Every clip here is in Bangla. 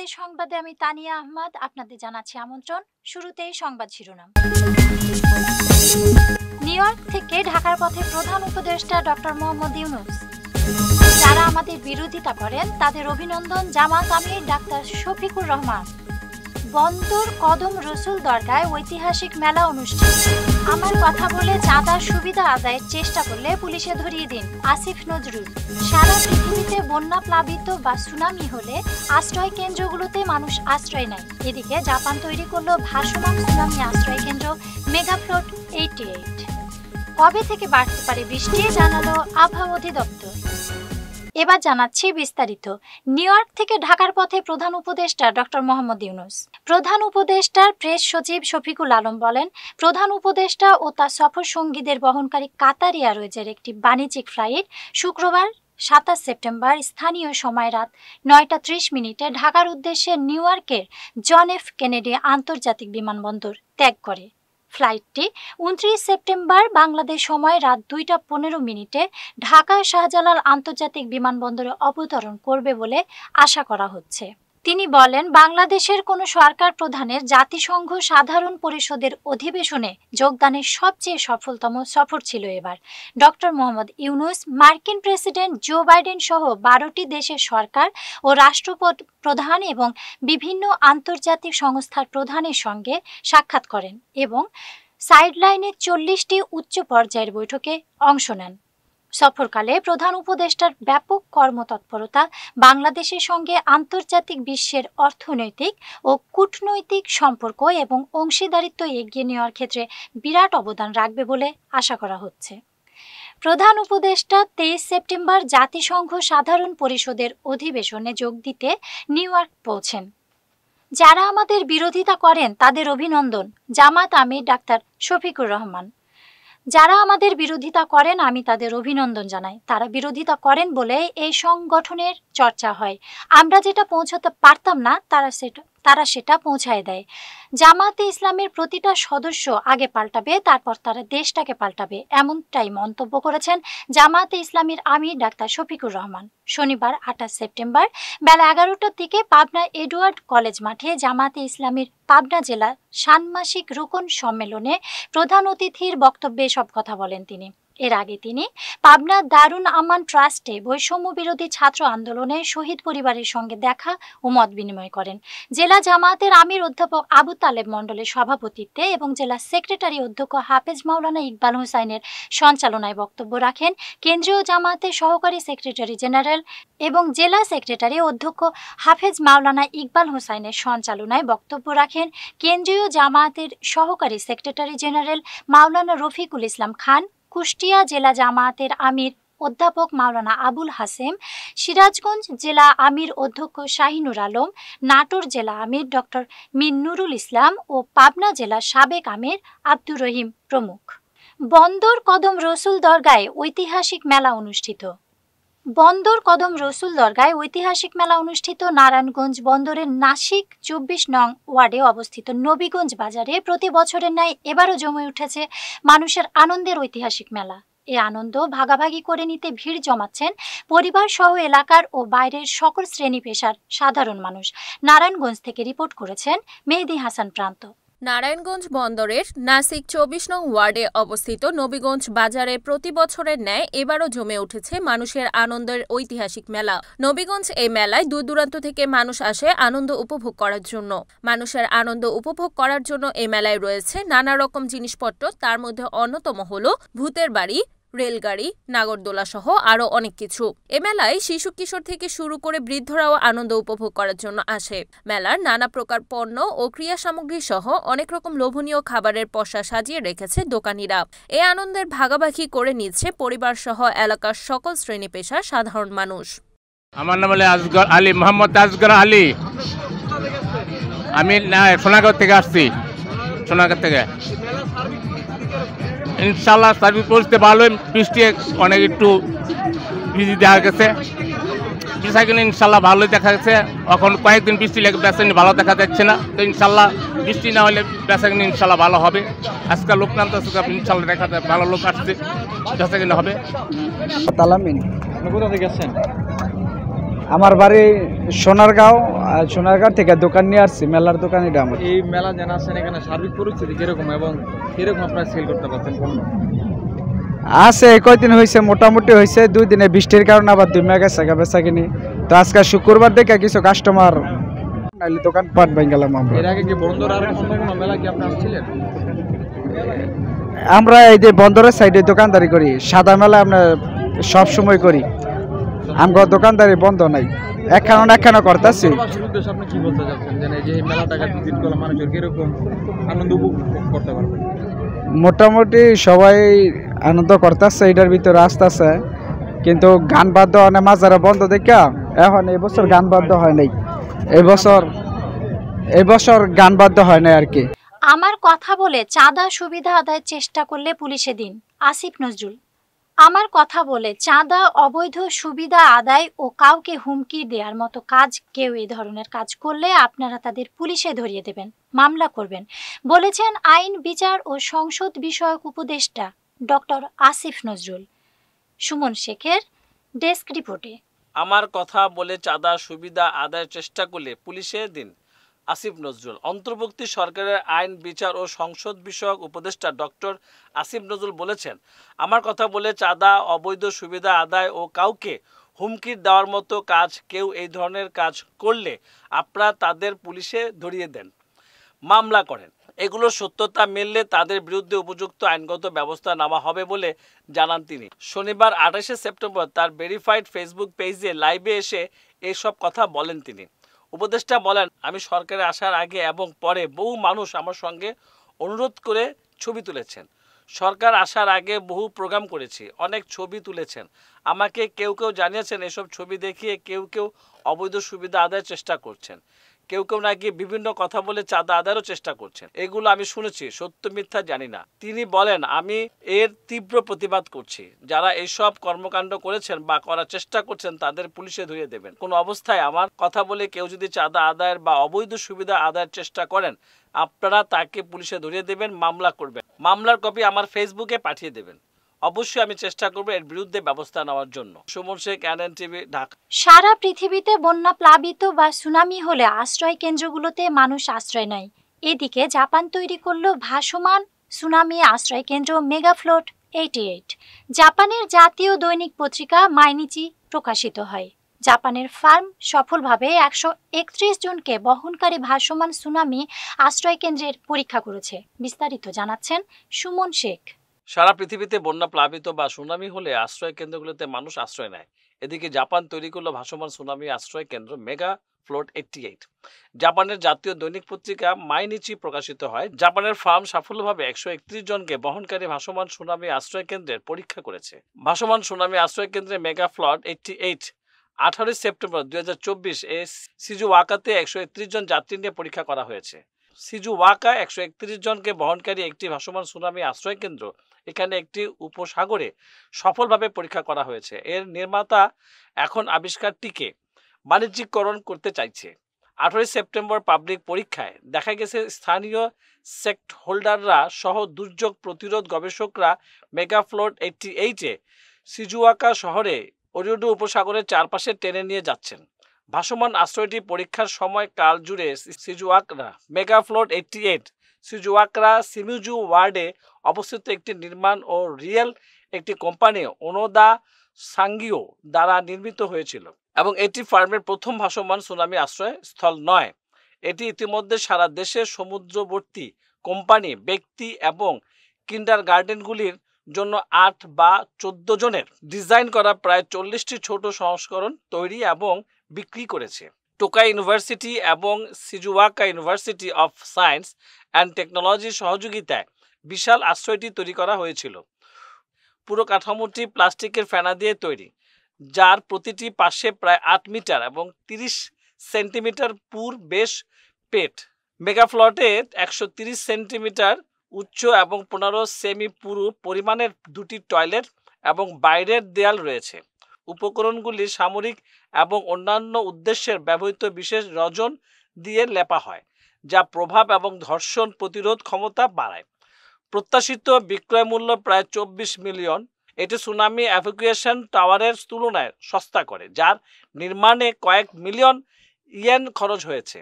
রাতে সংবাদে আমি তানিয়া আহমদ আপনাদের জানাচ্ছি আমন্ত্রণ শুরুতে সংবাদ শিরোনাম নিউ ইয়র্ক থেকে ঢাকার পথে প্রধান উপদেষ্টা ডক্টর মোহাম্মদ ইউনুস যারা আমাদের বিরোধিতা করেন তাদের অভিনন্দন জামাত আমি ডাক্তার শফিকুর রহমান বন্দর কদম রসুল দরগায় ঐতিহাসিক মেলা অনুষ্ঠিত আমার কথা বলে চাঁদার সুবিধা আদায়ের চেষ্টা করলে পুলিশে ধরিয়ে দিন আসিফ নজরুল সারা পৃথিবীতে বন্যা প্লাবিত বা সুনামি হলে আশ্রয় কেন্দ্রগুলোতে মানুষ আশ্রয় নেয় এদিকে জাপান তৈরি করলো ভাসমান সুনামি আশ্রয় কেন্দ্র মেগাফ্লোট এইটি এইট কবে থেকে বাড়তে পারে বৃষ্টি জানালো আবহাওয়া অধিদপ্তর এবার জানাচ্ছি বিস্তারিত নিউ থেকে ঢাকার পথে প্রধান উপদেষ্টা ডক্টর মোহাম্মদ ইউনুস প্রধান উপদেষ্টার প্রেস সচিব শফিকুল আলম বলেন প্রধান উপদেষ্টা ও তার সফর সঙ্গীদের বহনকারী কাতার এয়ারওয়েজের একটি বাণিজ্যিক ফ্লাইট শুক্রবার সাতাশ সেপ্টেম্বর স্থানীয় সময় রাত নয়টা ত্রিশ মিনিটে ঢাকার উদ্দেশ্যে নিউ ইয়র্কের জন এফ কেনেডি আন্তর্জাতিক বিমানবন্দর ত্যাগ করে ফ্লাইটটি উনত্রিশ সেপ্টেম্বর বাংলাদেশ সময় রাত দুইটা পনেরো মিনিটে ঢাকা শাহজালাল আন্তর্জাতিক বিমানবন্দরে অবতরণ করবে বলে আশা করা হচ্ছে তিনি বলেন বাংলাদেশের কোনো সরকার প্রধানের জাতিসংঘ সাধারণ পরিষদের অধিবেশনে যোগদানের সবচেয়ে সফলতম সফর ছিল এবার ডক্টর মোহাম্মদ ইউনুস মার্কিন প্রেসিডেন্ট জো বাইডেন সহ বারোটি দেশের সরকার ও রাষ্ট্রপতি প্রধান এবং বিভিন্ন আন্তর্জাতিক সংস্থার প্রধানের সঙ্গে সাক্ষাৎ করেন এবং সাইডলাইনে চল্লিশটি উচ্চ পর্যায়ের বৈঠকে অংশ নেন সফরকালে প্রধান উপদেষ্টার ব্যাপক কর্মতৎপরতা বাংলাদেশের সঙ্গে আন্তর্জাতিক বিশ্বের অর্থনৈতিক ও কূটনৈতিক সম্পর্ক এবং অংশীদারিত্ব এগিয়ে নেওয়ার ক্ষেত্রে বিরাট অবদান রাখবে বলে আশা করা হচ্ছে প্রধান উপদেষ্টা তেইশ সেপ্টেম্বর জাতিসংঘ সাধারণ পরিষদের অধিবেশনে যোগ দিতে নিউ ইয়র্ক পৌঁছেন যারা আমাদের বিরোধিতা করেন তাদের অভিনন্দন জামাত আমির ডাক্তার শফিকুর রহমান যারা আমাদের বিরোধিতা করেন আমি তাদের অভিনন্দন জানাই তারা বিরোধিতা করেন বলে এই সংগঠনের চর্চা হয় আমরা যেটা পৌঁছাতে পারতাম না তারা সেটা তারা সেটা পৌঁছায় দেয় জামাতে ইসলামের প্রতিটা সদস্য আগে পাল্টাবে তারপর তারা দেশটাকে পাল্টাবে এমনটাই মন্তব্য করেছেন জামাতে ইসলামের আমির ডাক্তার শফিকুর রহমান শনিবার আঠাশ সেপ্টেম্বর বেলা এগারোটার দিকে পাবনা এডওয়ার্ড কলেজ মাঠে জামাতে ইসলামের পাবনা জেলা ষান্মাসিক রোকন সম্মেলনে প্রধান অতিথির বক্তব্যে সব কথা বলেন তিনি এর আগে তিনি পাবনা দারুন আমান ট্রাস্টে বৈষম্য বিরোধী ছাত্র আন্দোলনে শহীদ পরিবারের সঙ্গে দেখা ও মত বিনিময় করেন জেলা জামায়াতের আমির অধ্যাপক আবু তালেব মণ্ডলের সভাপতিত্বে এবং জেলা সেক্রেটারি অধ্যক্ষ হাফেজ মাওলানা ইকবাল হুসাইনের সঞ্চালনায় বক্তব্য রাখেন কেন্দ্রীয় জামায়াতের সহকারী সেক্রেটারি জেনারেল এবং জেলা সেক্রেটারি অধ্যক্ষ হাফেজ মাওলানা ইকবাল হুসাইনের সঞ্চালনায় বক্তব্য রাখেন কেন্দ্রীয় জামায়াতের সহকারী সেক্রেটারি জেনারেল মাওলানা রফিকুল ইসলাম খান কুষ্টিয়া জেলা জামায়াতের আমির অধ্যাপক মাওলানা আবুল হাসেম সিরাজগঞ্জ জেলা আমির অধ্যক্ষ শাহিনুর আলম নাটোর জেলা আমির ডক্টর মিন্নুরুল ইসলাম ও পাবনা জেলা সাবেক আমির আব্দুর রহিম প্রমুখ বন্দর কদম রসুল দরগায় ঐতিহাসিক মেলা অনুষ্ঠিত বন্দর কদম রসুল দরগায় ঐতিহাসিক মেলা অনুষ্ঠিত নারায়ণগঞ্জ বন্দরের নাসিক চব্বিশ নং ওয়ার্ডে অবস্থিত নবীগঞ্জ বাজারে প্রতি বছরের ন্যায় এবারও জমে উঠেছে মানুষের আনন্দের ঐতিহাসিক মেলা এ আনন্দ ভাগাভাগি করে নিতে ভিড় জমাচ্ছেন পরিবার সহ এলাকার ও বাইরের সকল শ্রেণী পেশার সাধারণ মানুষ নারায়ণগঞ্জ থেকে রিপোর্ট করেছেন মেহেদি হাসান প্রান্ত নারায়ণগঞ্জ বন্দরের নাসিক চব্বিশ নং ওয়ার্ডে অবস্থিত নবীগঞ্জ বাজারে প্রতি বছরের ন্যায় এবারও জমে উঠেছে মানুষের আনন্দের ঐতিহাসিক মেলা নবীগঞ্জ এই মেলায় দূর দূরান্ত থেকে মানুষ আসে আনন্দ উপভোগ করার জন্য মানুষের আনন্দ উপভোগ করার জন্য এই মেলায় রয়েছে নানা রকম জিনিসপত্র তার মধ্যে অন্যতম হল ভূতের বাড়ি রেলগাড়ি নাগরদোলা সহ আরও অনেক কিছু এ মেলায় শিশু কিশোর থেকে শুরু করে বৃদ্ধরাও আনন্দ উপভোগ করার জন্য আসে মেলার নানা প্রকার পণ্য ও ক্রিয়া সামগ্রী সহ অনেক রকম লোভনীয় খাবারের পশা সাজিয়ে রেখেছে দোকানিরা এ আনন্দের ভাগাভাগি করে নিচ্ছে পরিবার সহ এলাকার সকল শ্রেণী পেশার সাধারণ মানুষ আমার নাম হলে আজগর আলী মোহাম্মদ আজগর আলী আমি সোনাগর থেকে আসছি সোনাগর থেকে ইনশাল্লাহ সার্ভিস পরিস্থিতি ভালো বৃষ্টি অনেক একটু বিজি দেখা গেছে বিশাখালী ইনশাল্লাহ ভালোই দেখা গেছে এখন কয়েকদিন বৃষ্টি লেগে বেসাখানি ভালো দেখা যাচ্ছে না তো ইনশাল্লাহ বৃষ্টি না হলে বেসাখানি ইনশাল্লাহ ভালো হবে আজকাল লোক ইনশাল্লাহ দেখা যায় ভালো লোক আসছে বেসাখানি হবে কোথা থেকে গেছেন আমার বাড়ি সোনারগাঁও সোনারগাঁও থেকে দোকান নিয়ে আসছি মেলার দোকান এটা আমার এই মেলা যেন আসেন এখানে সার্বিক পরিস্থিতি কিরকম এবং কিরকম আপনার সেল করতে পারছেন পণ্য আছে কয়দিন হয়েছে মোটামুটি হয়েছে দুই দিনে বৃষ্টির কারণে আবার দুই মেঘা গেছে বেচা কিনি তো আজকে শুক্রবার দেখে কিছু কাস্টমার নাইলে দোকান পাট ভাঙ গেলাম আমরা এর আগে কি বন্দর মেলা কি আপনি আসছিলেন আমরা এই যে বন্দরের সাইডে দোকানদারি করি সাদা মেলা আমরা সব সময় করি আমার দোকানদারি বন্ধ নাই মোটামুটি সবাই আনন্দ করতেছে এটার ভিতরে আসতেছে কিন্তু গান বাদ্য অনেক মানে মাজারা বন্ধ দেখা এখন এবছর গান বাদ্য হয় নাই এবছর এবছর গান বাদ্য হয় নাই আর কি আমার কথা বলে চাঁদা সুবিধা আদায়ের চেষ্টা করলে পুলিশে দিন আসিফ নজরুল আমার কথা বলে চাঁদা অবৈধ সুবিধা আদায় ও কাউকে হুমকি দেওয়ার মতো কাজ কেউ এই ধরনের কাজ করলে আপনারা তাদের পুলিশে ধরিয়ে দেবেন মামলা করবেন বলেছেন আইন বিচার ও সংসদ বিষয়ক উপদেষ্টা ডক্টর আসিফ নজরুল সুমন শেখের ডেস্ক রিপোর্টে আমার কথা বলে চাঁদা সুবিধা আদায়ের চেষ্টা করলে পুলিশে দিন আসিফ নজরুল অন্তর্বর্তী সরকারের আইন বিচার ও সংসদ বিষয়ক উপদেষ্টা ডক্টর আসিফ নজরুল বলেছেন আমার কথা বলে চাঁদা অবৈধ সুবিধা আদায় ও কাউকে হুমকির দেওয়ার মতো কাজ কেউ এই ধরনের কাজ করলে আপনারা তাদের পুলিশে ধরিয়ে দেন মামলা করেন এগুলো সত্যতা মিললে তাদের বিরুদ্ধে উপযুক্ত আইনগত ব্যবস্থা নেওয়া হবে বলে জানান তিনি শনিবার আঠাশে সেপ্টেম্বর তার ভেরিফাইড ফেসবুক পেজে লাইভে এসে এসব কথা বলেন তিনি উপদেষ্টা বলেন আমি সরকারে আসার আগে এবং পরে বহু মানুষ আমার সঙ্গে অনুরোধ করে ছবি তুলেছেন সরকার আসার আগে বহু প্রোগ্রাম করেছি অনেক ছবি তুলেছেন আমাকে কেউ কেউ জানিয়েছেন এসব ছবি দেখিয়ে কেউ কেউ অবৈধ সুবিধা আদায়ের চেষ্টা করছেন কেউ কেউ নাকি বিভিন্ন কথা বলে চাঁদা আদায়েরও চেষ্টা করছেন এগুলো আমি শুনেছি সত্য মিথ্যা জানি না তিনি বলেন আমি এর তীব্র প্রতিবাদ করছি যারা এইসব কর্মকাণ্ড করেছেন বা করার চেষ্টা করছেন তাদের পুলিশে ধুয়ে দেবেন কোনো অবস্থায় আমার কথা বলে কেউ যদি চাঁদা আদায়ের বা অবৈধ সুবিধা আদায়ের চেষ্টা করেন আপনারা তাকে পুলিশে ধরিয়ে দেবেন মামলা করবেন মামলার কপি আমার ফেসবুকে পাঠিয়ে দেবেন অবশ্যই আমি চেষ্টা করব এর বিরুদ্ধে ব্যবস্থা নেওয়ার জন্য সুমন শেখ এনএন টিভি ঢাকা সারা পৃথিবীতে বন্যা প্লাবিত বা সুনামি হলে আশ্রয় কেন্দ্রগুলোতে মানুষ আশ্রয় নেয় এদিকে জাপান তৈরি করল ভাসমান সুনামি আশ্রয় কেন্দ্র মেগাফ্লোট এইটি এইট জাপানের জাতীয় দৈনিক পত্রিকা মাইনিচি প্রকাশিত হয় জাপানের ফার্ম সফলভাবে একশো একত্রিশ জনকে বহনকারী ভাসমান সুনামি আশ্রয় কেন্দ্রের পরীক্ষা করেছে বিস্তারিত জানাচ্ছেন সুমন শেখ সারা পৃথিবীতে বন্যা প্লাবিত বা সুনামি হলে আশ্রয় কেন্দ্রগুলোতে মানুষ আশ্রয় নেয় এদিকে জাপান তৈরি করলো ভাসমান সুনামি আশ্রয় কেন্দ্র মেগা ফ্লোট এইটটি এইট জাপানের জাতীয় দৈনিক পত্রিকা মাইনিচি প্রকাশিত হয় জাপানের ফার্ম সাফল্যভাবে একশো একত্রিশ জনকে বহনকারী ভাসমান সুনামি আশ্রয় কেন্দ্রের পরীক্ষা করেছে ভাসমান সুনামি আশ্রয় কেন্দ্রে মেগা ফ্লট এইটটি এইট আঠারোই সেপ্টেম্বর দু হাজার চব্বিশ এ ওয়াকাতে একশো একত্রিশ জন যাত্রী নিয়ে পরীক্ষা করা হয়েছে সিজু ওয়াকা একশো একত্রিশ জনকে বহনকারী একটি ভাসমান সুনামি আশ্রয় কেন্দ্র এখানে একটি উপসাগরে সফলভাবে পরীক্ষা করা হয়েছে এর নির্মাতা এখন আবিষ্কারটিকে বাণিজ্যিককরণ করতে চাইছে আঠারোই সেপ্টেম্বর পাবলিক পরীক্ষায় দেখা গেছে স্থানীয় সেক্ট হোল্ডাররা সহ দুর্যোগ প্রতিরোধ গবেষকরা মেগাফ্লোট এইটটি এইটে সিজুয়াকা শহরে অরিয়ডু উপসাগরের চারপাশে টেনে নিয়ে যাচ্ছেন ভাসমান আশ্রয়টি পরীক্ষার সময় কাল জুড়ে সিজুয়াকরা মেগাফ্লোট এইটটি এইট সিজুয়াকরা সিমিউজু ওয়ার্ডে অবস্থিত একটি নির্মাণ ও রিয়েল একটি কোম্পানি অনোদা সাঙ্গিও দ্বারা নির্মিত হয়েছিল এবং এটি ফার্মের প্রথম ভাসমান সুনামি আশ্রয় স্থল নয় এটি ইতিমধ্যে সারা দেশের সমুদ্রবর্তী কোম্পানি ব্যক্তি এবং কিন্ডার গার্ডেনগুলির জন্য আট বা চোদ্দ জনের ডিজাইন করা প্রায় চল্লিশটি ছোট সংস্করণ তৈরি এবং বিক্রি করেছে টোকা ইউনিভার্সিটি এবং সিজুয়াকা ইউনিভার্সিটি অফ সায়েন্স অ্যান্ড টেকনোলজির সহযোগিতায় বিশাল আশ্রয়টি তৈরি করা হয়েছিল পুরো কাঠামোটি প্লাস্টিকের ফেনা দিয়ে তৈরি যার প্রতিটি পাশে প্রায় আট মিটার এবং তিরিশ সেন্টিমিটার পুর বেশ পেট মেগাফ্লটে একশো তিরিশ সেন্টিমিটার উচ্চ এবং পনেরো সেমি পুরু পরিমাণের দুটি টয়লেট এবং বাইরের দেয়াল রয়েছে উপকরণগুলি সামরিক এবং অন্যান্য উদ্দেশ্যের ব্যবহৃত বিশেষ রজন দিয়ে লেপা হয় যা প্রভাব এবং ধর্ষণ প্রতিরোধ ক্ষমতা বাড়ায় প্রত্যাশিত বিক্রয় মূল্য প্রায় চব্বিশ মিলিয়ন এটি সুনামি অ্যাভুকুয়েশন টাওয়ারের তুলনায় সস্তা করে যার নির্মাণে কয়েক মিলিয়ন ইয়েন খরচ হয়েছে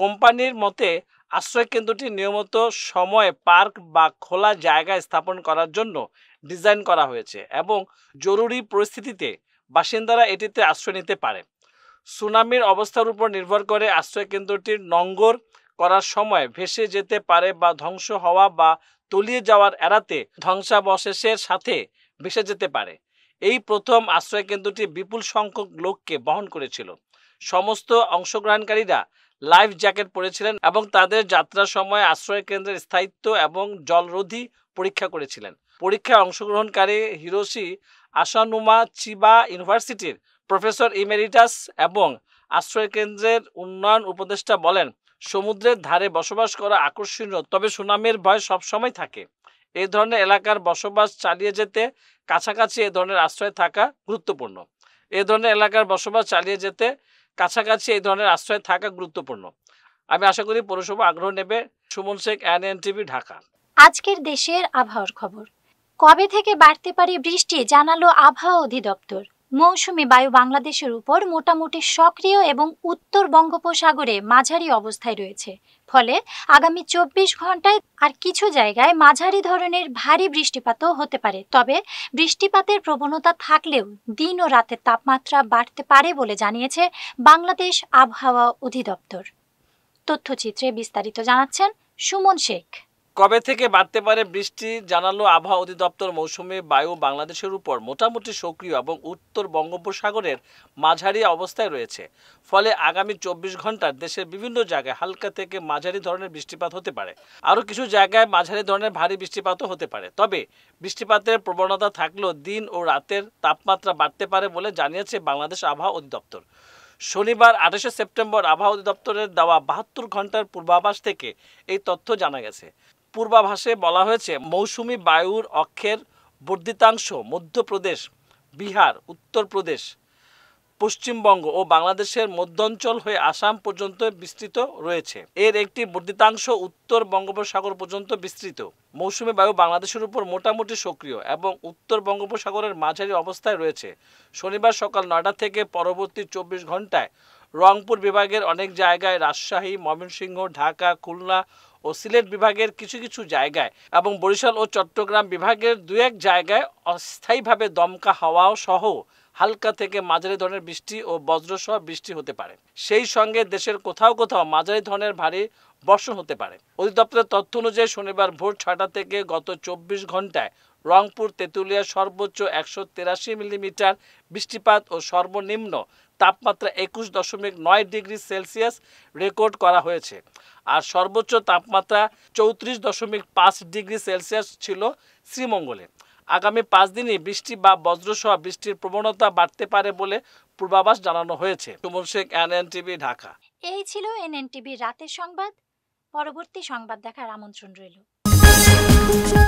কোম্পানির মতে আশ্রয়কেন্দ্রটি নিয়মিত সময়ে পার্ক বা খোলা জায়গা স্থাপন করার জন্য ডিজাইন করা হয়েছে এবং জরুরি পরিস্থিতিতে বাসিন্দারা এটিতে আশ্রয় নিতে পারে সুনামির অবস্থার উপর নির্ভর করে আশ্রয়কেন্দ্রটির নঙ্গর করার সময় ভেসে যেতে পারে বা ধ্বংস হওয়া বা তলিয়ে যাওয়ার এড়াতে ধ্বংসাবশেষের সাথে ভেসে যেতে পারে এই প্রথম আশ্রয়কেন্দ্রটি বিপুল সংখ্যক লোককে বহন করেছিল সমস্ত অংশগ্রহণকারীরা লাইফ জ্যাকেট পরেছিলেন এবং তাদের যাত্রার সময় আশ্রয়কেন্দ্রের স্থায়িত্ব এবং জলরোধী পরীক্ষা করেছিলেন পরীক্ষায় অংশগ্রহণকারী হিরোশি আসানুমা চিবা ইউনিভার্সিটির প্রফেসর ইমেরিটাস এবং আশ্রয়কেন্দ্রের উন্নয়ন উপদেষ্টা বলেন সমুদ্রের ধারে বসবাস করা আকর্ষণীয় তবে সুনামের ভয় সবসময় থাকে এই ধরনের এলাকার বসবাস চালিয়ে যেতে কাছাকাছি এ ধরনের আশ্রয় থাকা গুরুত্বপূর্ণ এ ধরনের এলাকার বসবাস চালিয়ে যেতে কাছাকাছি এই ধরনের আশ্রয় থাকা গুরুত্বপূর্ণ আমি আশা করি পৌরসভা আগ্রহ নেবে সুমন শেখ এন টিভি ঢাকা আজকের দেশের আবহাওয়ার খবর কবে থেকে বাড়তে পারে বৃষ্টি জানালো আবহাওয়া অধিদপ্তর মৌসুমি বায়ু বাংলাদেশের উপর মোটামুটি সক্রিয় এবং উত্তর বঙ্গোপসাগরে মাঝারি অবস্থায় রয়েছে ফলে আগামী চব্বিশ ঘন্টায় আর কিছু জায়গায় মাঝারি ধরনের ভারী বৃষ্টিপাতও হতে পারে তবে বৃষ্টিপাতের প্রবণতা থাকলেও দিন ও রাতের তাপমাত্রা বাড়তে পারে বলে জানিয়েছে বাংলাদেশ আবহাওয়া অধিদপ্তর তথ্যচিত্রে বিস্তারিত জানাচ্ছেন সুমন শেখ কবে থেকে বাড়তে পারে বৃষ্টি জানালো আবহাওয়া অধিদপ্তর মৌসুমে বায়ু বাংলাদেশের উপর মোটামুটি সক্রিয় এবং উত্তর বঙ্গোপসাগরের মাঝারি অবস্থায় রয়েছে ফলে আগামী চব্বিশ ঘন্টার দেশের বিভিন্ন জায়গায় হালকা থেকে মাঝারি ধরনের বৃষ্টিপাত হতে পারে আরও কিছু জায়গায় মাঝারি ধরনের ভারী বৃষ্টিপাতও হতে পারে তবে বৃষ্টিপাতের প্রবণতা থাকলেও দিন ও রাতের তাপমাত্রা বাড়তে পারে বলে জানিয়েছে বাংলাদেশ আবহাওয়া অধিদপ্তর শনিবার আঠাশে সেপ্টেম্বর আবহাওয়া অধিদপ্তরের দেওয়া বাহাত্তর ঘন্টার পূর্বাভাস থেকে এই তথ্য জানা গেছে পূর্বাভাসে বলা হয়েছে মৌসুমি বায়ুর অক্ষের বর্ধিতাংশ মধ্যপ্রদেশ বিহার উত্তরপ্রদেশ পশ্চিমবঙ্গ ও বাংলাদেশের মধ্যাঞ্চল হয়ে আসাম পর্যন্ত বিস্তৃত রয়েছে এর একটি বর্ধিতাংশ উত্তর বঙ্গোপসাগর পর্যন্ত বিস্তৃত মৌসুমী বায়ু বাংলাদেশের উপর মোটামুটি সক্রিয় এবং উত্তর বঙ্গোপসাগরের মাঝারি অবস্থায় রয়েছে শনিবার সকাল নয়টা থেকে পরবর্তী চব্বিশ ঘন্টায় রংপুর বিভাগের অনেক জায়গায় রাজশাহী ময়মনসিংহ ঢাকা খুলনা ও সিলেট বিভাগের কিছু কিছু জায়গায় এবং বরিশাল ও চট্টগ্রাম বিভাগের দু এক জায়গায় অস্থায়ীভাবে দমকা হাওয়াও সহ হালকা থেকে মাঝারি ধরনের বৃষ্টি ও বজ্রসহ বৃষ্টি হতে পারে সেই সঙ্গে দেশের কোথাও কোথাও মাঝারি ধরনের ভারী বর্ষণ হতে পারে অধিদপ্তরের তথ্য অনুযায়ী শনিবার ভোর ছটা থেকে গত চব্বিশ ঘন্টায় রংপুর তেঁতুলিয়া সর্বোচ্চ একশো মিলিমিটার বৃষ্টিপাত ও সর্বনিম্ন তাপমাত্রা একুশ দশমিক নয় ডিগ্রি সেলসিয়াস রেকর্ড করা হয়েছে আর সর্বোচ্চ তাপমাত্রা চৌত্রিশ দশমিক পাঁচ ডিগ্রি সেলসিয়াস ছিল শ্রীমঙ্গলে আগামী পাঁচ দিনই বৃষ্টি বা বজ্রসহ বৃষ্টির প্রবণতা বাড়তে পারে বলে পূর্বাভাস জানানো হয়েছে সুমন শেখ এনএনটিভি ঢাকা এই ছিল এনএনটিভির রাতের সংবাদ পরবর্তী সংবাদ দেখার আমন্ত্রণ রইল